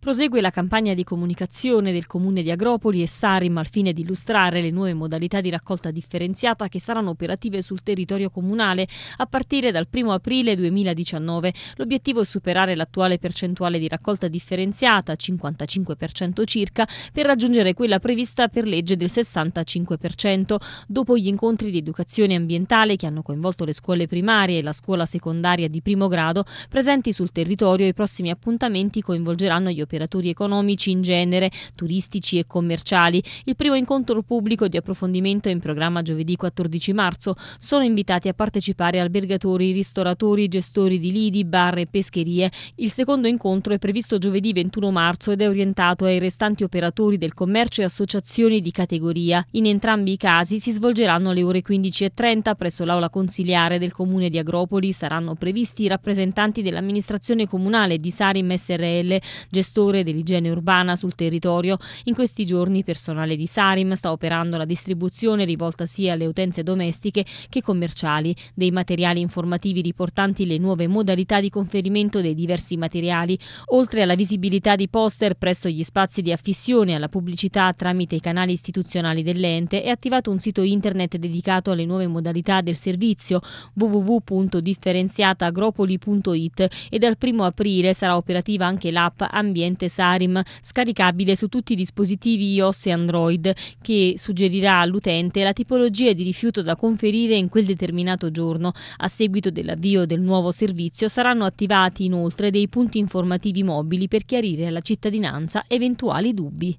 Prosegue la campagna di comunicazione del comune di Agropoli e Sarim al fine di illustrare le nuove modalità di raccolta differenziata che saranno operative sul territorio comunale a partire dal 1 aprile 2019. L'obiettivo è superare l'attuale percentuale di raccolta differenziata, 55% circa, per raggiungere quella prevista per legge del 65%. Dopo gli incontri di educazione ambientale che hanno coinvolto le scuole primarie e la scuola secondaria di primo grado, presenti sul territorio i prossimi appuntamenti coinvolgeranno gli operatori economici in genere, turistici e commerciali. Il primo incontro pubblico di approfondimento è in programma giovedì 14 marzo. Sono invitati a partecipare albergatori, ristoratori, gestori di lidi, bar e pescherie. Il secondo incontro è previsto giovedì 21 marzo ed è orientato ai restanti operatori del commercio e associazioni di categoria. In entrambi i casi si svolgeranno alle ore 15.30 presso l'aula consiliare del comune di Agropoli. Saranno previsti i rappresentanti dell'amministrazione comunale di Sarim SRL, gestori gestore dell'igiene urbana sul territorio. In questi giorni personale di Sarim sta operando la distribuzione rivolta sia alle utenze domestiche che commerciali dei materiali informativi riportanti le nuove modalità di conferimento dei diversi materiali, oltre alla visibilità di poster presso gli spazi di affissione e alla pubblicità tramite i canali istituzionali dell'ente, è attivato un sito internet dedicato alle nuove modalità del servizio www.differenziatagropoli.it e dal 1 aprile sarà operativa anche l'app Ambiente dell'ente Sarim, scaricabile su tutti i dispositivi iOS e Android, che suggerirà all'utente la tipologia di rifiuto da conferire in quel determinato giorno. A seguito dell'avvio del nuovo servizio saranno attivati inoltre dei punti informativi mobili per chiarire alla cittadinanza eventuali dubbi.